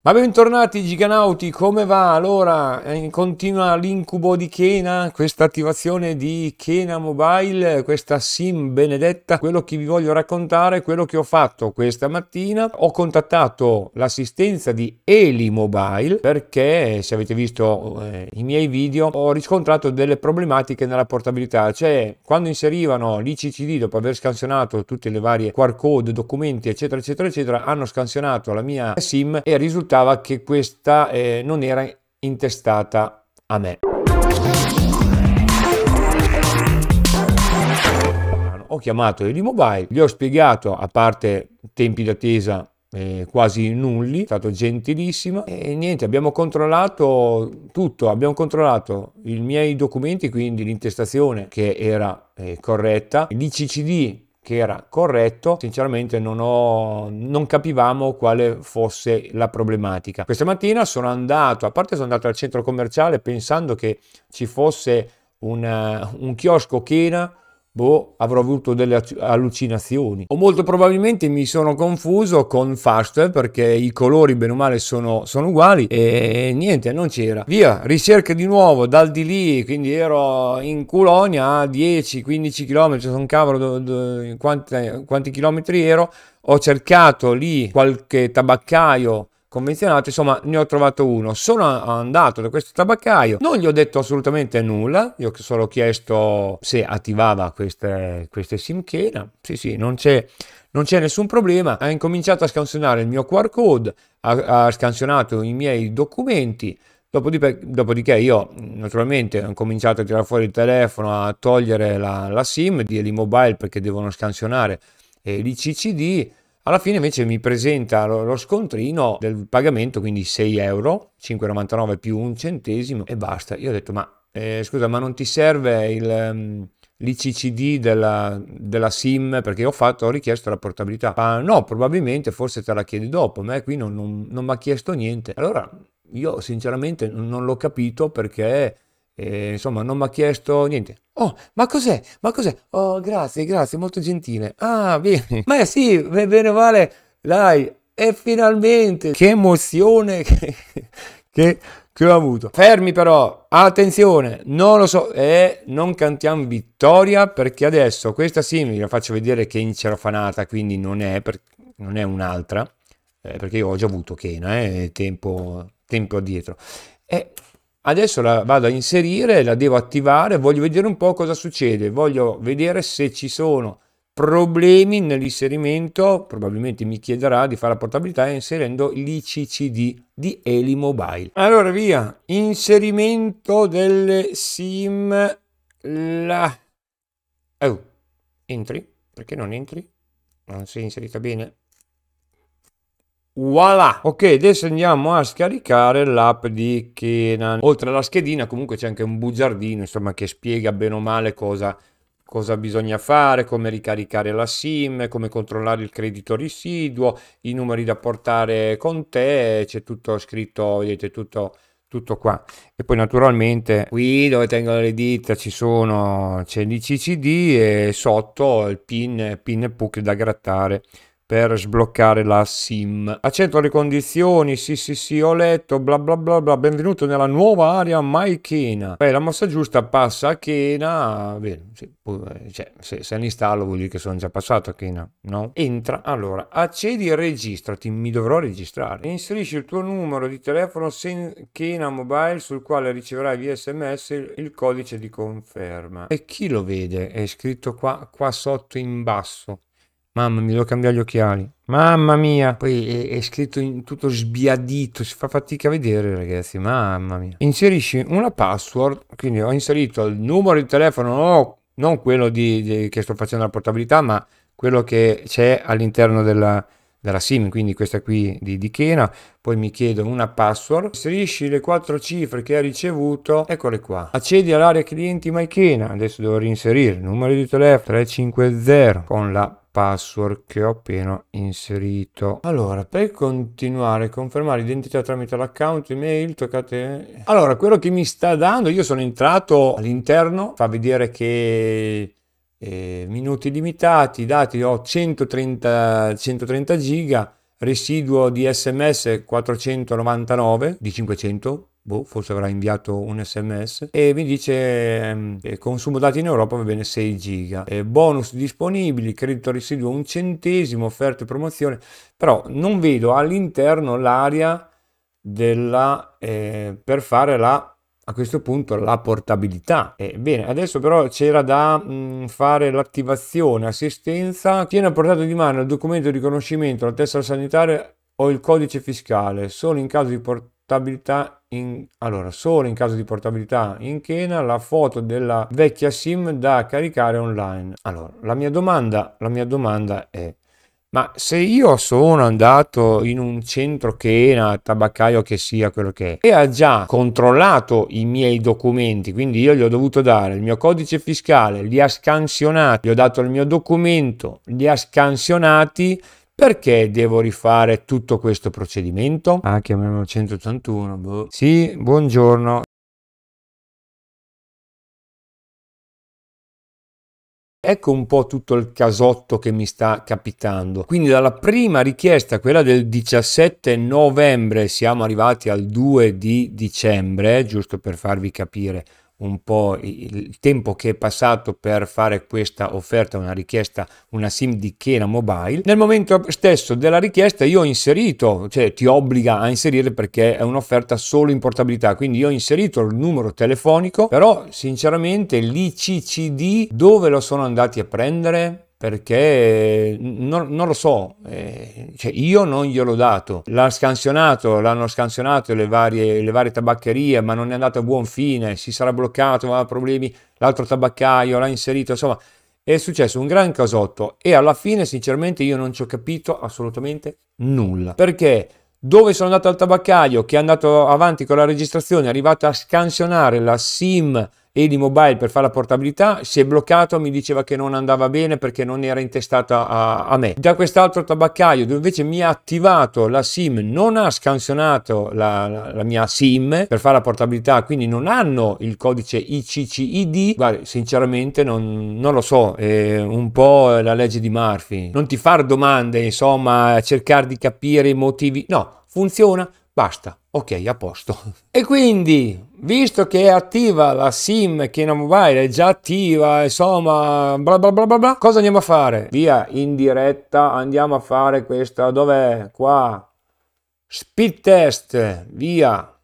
Ma bentornati giganauti, come va? Allora, eh, continua l'incubo di Kena, questa attivazione di Kena Mobile, questa sim benedetta. Quello che vi voglio raccontare è quello che ho fatto questa mattina. Ho contattato l'assistenza di Eli Mobile perché, se avete visto eh, i miei video, ho riscontrato delle problematiche nella portabilità. Cioè, quando inserivano l'ICCD dopo aver scansionato tutte le varie QR code, documenti, eccetera, eccetera, eccetera, hanno scansionato la mia sim e risultava risultava che questa eh, non era intestata a me. Ho chiamato Elimobile, gli ho spiegato, a parte tempi d'attesa eh, quasi nulli, è stato gentilissimo e niente, abbiamo controllato tutto, abbiamo controllato i miei documenti, quindi l'intestazione che era eh, corretta, l'ICCD che era corretto, sinceramente non, ho, non capivamo quale fosse la problematica. Questa mattina sono andato, a parte sono andato al centro commerciale pensando che ci fosse una, un chiosco china boh, avrò avuto delle allucinazioni. O molto probabilmente mi sono confuso con Faster perché i colori bene o male sono, sono uguali e niente, non c'era. Via, ricerca di nuovo dal di lì, quindi ero in Colonia a 10-15 km, sono cavolo do, do, quanti, quanti chilometri ero. Ho cercato lì qualche tabaccaio convenzionato, insomma ne ho trovato uno. Sono andato da questo tabaccaio, non gli ho detto assolutamente nulla, gli ho solo chiesto se attivava queste, queste simchena, sì sì, non c'è, non c'è nessun problema, ha incominciato a scansionare il mio QR code, ha, ha scansionato i miei documenti, Dopodiché, dopodiché, io naturalmente ho cominciato a tirare fuori il telefono, a togliere la, la SIM di Eli Mobile perché devono scansionare eh, l'ICCD alla fine invece mi presenta lo scontrino del pagamento, quindi 6 euro, 5,99 più un centesimo e basta. Io ho detto, ma eh, scusa, ma non ti serve il... Um, ehm, l'ICCD della, della, SIM perché ho fatto, ho richiesto la portabilità. Ma no, probabilmente forse te la chiedi dopo, ma eh, qui non, non, non mi ha chiesto niente. Allora io sinceramente non l'ho capito perché e, insomma, non mi ha chiesto niente. Oh, ma cos'è? Ma cos'è? Oh, grazie, grazie, molto gentile. Ah, bene. Ma sì, bene male. Dai, e finalmente, che emozione che, che, che, ho avuto. Fermi però, attenzione, non lo so, eh, non cantiamo vittoria perché adesso questa sì, vi la faccio vedere che è incerofanata, quindi non è, per, non è un'altra, eh, perché io ho già avuto Kena, eh, tempo, tempo addietro. E eh, Adesso la vado a inserire, la devo attivare, voglio vedere un po' cosa succede, voglio vedere se ci sono problemi nell'inserimento, probabilmente mi chiederà di fare la portabilità inserendo l'ICCD di Eli Mobile. Allora via, inserimento delle SIM, la... Oh, entri? Perché non entri? Non si è inserita bene? Voilà! Ok, adesso andiamo a scaricare l'app di Kenan. Oltre alla schedina comunque c'è anche un bugiardino, insomma, che spiega bene o male cosa, cosa bisogna fare, come ricaricare la SIM, come controllare il credito residuo, i numeri da portare con te, c'è tutto scritto, vedete, tutto tutto qua e poi naturalmente qui dove tengo le dita ci sono c'è l'ICCD e sotto il pin pin e puck da grattare per sbloccare la sim. Accetto le condizioni, sì sì sì ho letto, bla bla bla bla, benvenuto nella nuova area Mai Kena. Beh, la mossa giusta passa a Kena, bene, sì, eh, cioè, se, se l'installo vuol dire che sono già passato a Kena, no? Entra, allora, accedi e registrati, mi dovrò registrare. Inserisci il tuo numero di telefono sen- Kena Mobile sul quale riceverai via sms il, il codice di conferma. E chi lo vede? È scritto qua, qua sotto in basso. Mamma mia, devo cambiare gli occhiali. Mamma mia, poi è, è scritto in tutto sbiadito, si fa fatica a vedere ragazzi, mamma mia. Inserisci una password, quindi ho inserito il numero di telefono, no, non quello di, di, che sto facendo la portabilità, ma quello che c'è all'interno della, della sim quindi questa qui di, di Kena poi mi chiedo una password inserisci le quattro cifre che hai ricevuto eccole qua accedi all'area clienti MyKena adesso devo reinserire il numero di telefono 350 con la password che ho appena inserito. Allora, per continuare, confermare l'identità tramite l'account email, toccate... Allora, quello che mi sta dando, io sono entrato all'interno, fa vedere che eh, minuti limitati, dati ho 130, 130 giga, residuo di sms 499 di 500 boh, forse avrà inviato un sms e mi dice ehm, eh, consumo dati in Europa va bene 6 giga eh, bonus disponibili credito residuo un centesimo offerte promozione però non vedo all'interno l'area della eh, per fare la a questo punto la portabilità. Eh, bene, adesso però c'era da mh, mm, fare l'attivazione, assistenza, tiene a portata di mano il documento di riconoscimento, la tessera sanitaria o il codice fiscale, solo in caso di portabilità portabilità in, allora solo in caso di portabilità in Kena la foto della vecchia sim da caricare online allora la mia domanda la mia domanda è ma se io sono andato in un centro chena, tabaccaio che sia quello che è, e ha già controllato i miei documenti, quindi io gli ho dovuto dare il mio codice fiscale, li ha scansionati, gli ho dato il mio documento, li ha scansionati, perché devo rifare tutto questo procedimento? Ah, chiamiamolo 181. Boh. Sì, buongiorno. Ecco un po' tutto il casotto che mi sta capitando. Quindi dalla prima richiesta, quella del 17 novembre, siamo arrivati al 2 di dicembre, giusto per farvi capire un po' il tempo che è passato per fare questa offerta, una richiesta, una SIM di Kena Mobile. Nel momento stesso della richiesta io ho inserito, cioè ti obbliga a inserire perché è un'offerta solo in portabilità, quindi io ho inserito il numero telefonico, però sinceramente l'ICCD dove lo sono andati a prendere? perché non, non lo so, eh, cioè io non gliel'ho dato. L'ha scansionato, l'hanno scansionato le varie, le varie, tabaccherie, ma non è andato a buon fine, si sarà bloccato, aveva problemi, l'altro tabaccaio l'ha inserito, insomma è successo un gran casotto e alla fine sinceramente io non ci ho capito assolutamente nulla. Perché? dove sono andato al tabaccaio che è andato avanti con la registrazione, è arrivato a scansionare la SIM e di mobile per fare la portabilità si è bloccato mi diceva che non andava bene perché non era intestata a, a me da quest'altro tabaccaio dove invece mi ha attivato la sim non ha scansionato la, la, la, mia sim per fare la portabilità quindi non hanno il codice ICCID guarda sinceramente non, non lo so è un po' la legge di Murphy non ti far domande insomma cercare di capire i motivi no funziona basta ok a posto e quindi visto che è attiva la sim che non mobile è già attiva insomma bla bla bla bla bla cosa andiamo a fare via in diretta andiamo a fare questa dov'è qua speed test via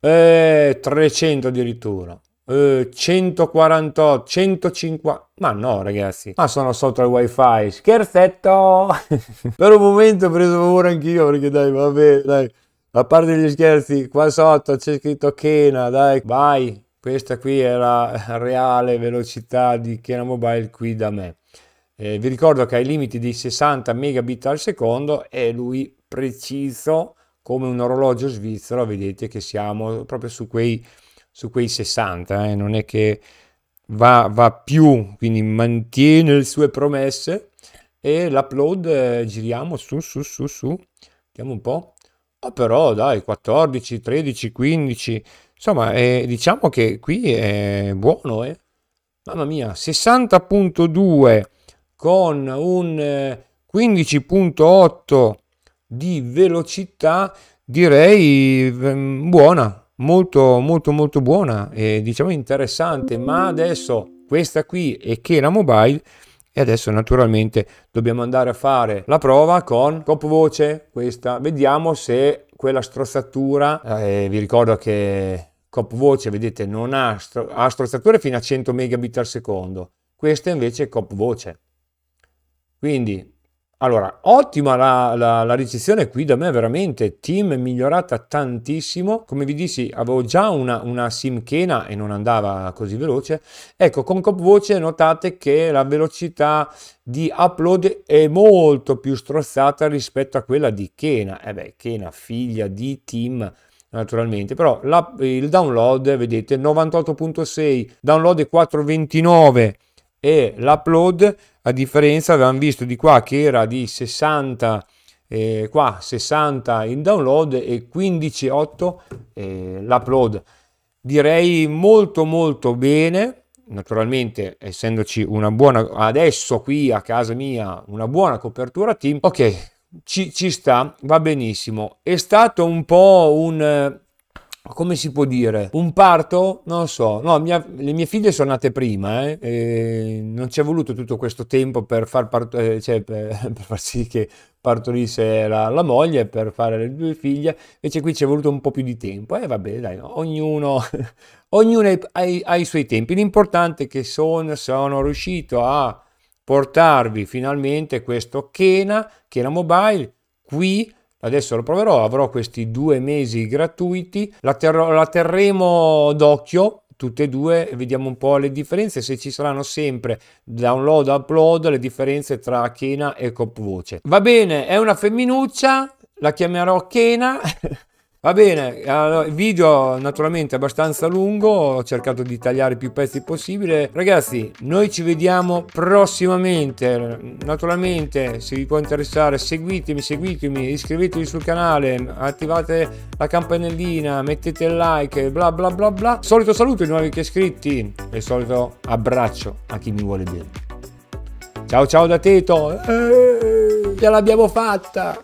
eh, 300 addirittura eh, 148 150 ma no ragazzi ma ah, sono sotto il wifi scherzetto per un momento ho preso paura anch'io perché dai vabbè dai a parte gli scherzi, qua sotto c'è scritto Kena, dai, vai. Questa qui è la reale velocità di Kena Mobile qui da me. Eh, vi ricordo che ha i limiti di 60 megabit al secondo e lui preciso come un orologio svizzero, vedete che siamo proprio su quei, su quei 60, eh? non è che va, va, più, quindi mantiene le sue promesse e l'upload eh, giriamo su su su su, vediamo un po', Oh, però dai, 14, 13, 15, insomma, eh, diciamo che qui è buono, eh? Mamma mia, 60.2 con un 15.8 eh, di velocità, direi mm, buona, molto molto molto buona e diciamo interessante, ma adesso questa qui e che la mobile e adesso naturalmente dobbiamo andare a fare la prova con copvoce questa vediamo se quella strozzatura eh, vi ricordo che copvoce vedete non ha, stro ha strozzature fino a 100 megabit al secondo questa invece è copvoce quindi allora, ottima la, la, la, ricezione qui da me, veramente, team migliorata tantissimo. Come vi dissi, avevo già una, una sim chena e non andava così veloce. Ecco, con Copvoce notate che la velocità di upload è molto più strozzata rispetto a quella di Kena. E eh beh, Kena, figlia di team naturalmente, però la, il download, vedete, 98.6, download 429 e l'upload a differenza avevamo visto di qua che era di 60 eh, qua 60 il download e 15,8 eh, l'upload direi molto molto bene naturalmente essendoci una buona adesso qui a casa mia una buona copertura team ok ci, ci sta va benissimo è stato un po' un come si può dire? Un parto? Non lo so. No, mia, le mie figlie sono nate prima, eh? e non ci è voluto tutto questo tempo per far, part- eh, cioè per, per far sì che partorisse la, la, moglie per fare le due figlie, invece qui ci è voluto un po' più di tempo. E eh, vabbè, dai, ognuno, ognuno ha, i, ha i suoi tempi. L'importante è che sono, sono riuscito a portarvi finalmente questo Kena, Kena Mobile, qui adesso lo proverò, avrò questi due mesi gratuiti, la, ter la terremo d'occhio tutte e due vediamo un po' le differenze se ci saranno sempre download upload le differenze tra Kena e Copvoce va bene è una femminuccia la chiamerò Kena Va bene, il video naturalmente è abbastanza lungo, ho cercato di tagliare più pezzi possibile. Ragazzi, noi ci vediamo prossimamente. Naturalmente, se vi può interessare, seguitemi, seguitemi, iscrivetevi sul canale, attivate la campanellina, mettete il like, bla bla bla bla. Solito saluto ai nuovi che iscritti e solito abbraccio a chi mi vuole bene. Ciao ciao da Teto, eh, ce l'abbiamo fatta!